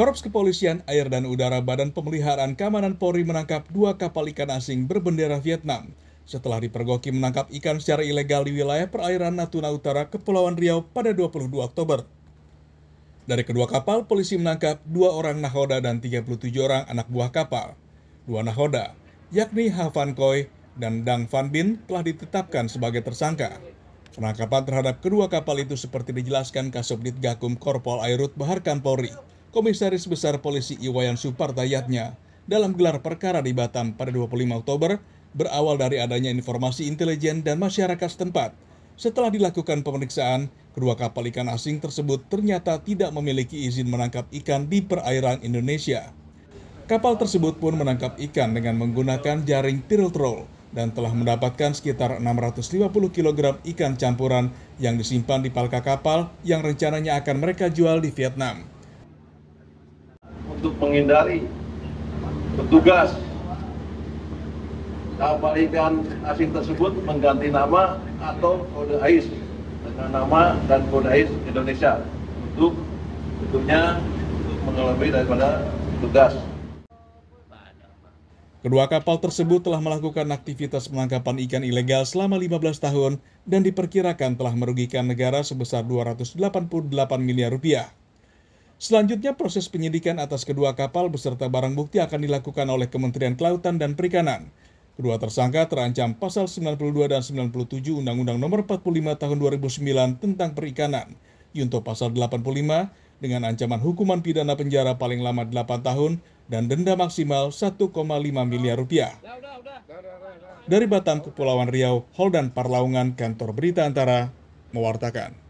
Korps Kepolisian Air dan Udara Badan Pemeliharaan Keamanan Polri menangkap dua kapal ikan asing berbendera Vietnam setelah dipergoki menangkap ikan secara ilegal di wilayah perairan Natuna Utara, Kepulauan Riau pada 22 Oktober. Dari kedua kapal, polisi menangkap dua orang nahoda dan 37 orang anak buah kapal. Dua nahoda, yakni Havan Van dan Dang Van Bin telah ditetapkan sebagai tersangka. Penangkapan terhadap kedua kapal itu seperti dijelaskan Kasubdit Gakum Korpol Airut Bahar Polri. Komisaris Besar Polisi Iwayan Supartayatnya dalam gelar perkara di Batam pada 25 Oktober berawal dari adanya informasi intelijen dan masyarakat setempat. Setelah dilakukan pemeriksaan, kedua kapal ikan asing tersebut ternyata tidak memiliki izin menangkap ikan di perairan Indonesia. Kapal tersebut pun menangkap ikan dengan menggunakan jaring tilt roll dan telah mendapatkan sekitar 650 kg ikan campuran yang disimpan di palka kapal yang rencananya akan mereka jual di Vietnam untuk menghindari petugas. Kapal ikan asing tersebut mengganti nama atau kode AIS dengan nama dan kode AIS Indonesia untuk tentunya untuk mengelabui daripada petugas. Kedua kapal tersebut telah melakukan aktivitas penangkapan ikan ilegal selama 15 tahun dan diperkirakan telah merugikan negara sebesar 288 miliar rupiah. Selanjutnya proses penyidikan atas kedua kapal beserta barang bukti akan dilakukan oleh Kementerian Kelautan dan Perikanan. Kedua tersangka terancam pasal 92 dan 97 Undang-Undang Nomor 45 Tahun 2009 tentang Perikanan, Yunto pasal 85 dengan ancaman hukuman pidana penjara paling lama 8 tahun dan denda maksimal 1,5 miliar rupiah. Dari Batam, Kepulauan Riau, Holdan Parlaungan, Kantor Berita Antara, mewartakan.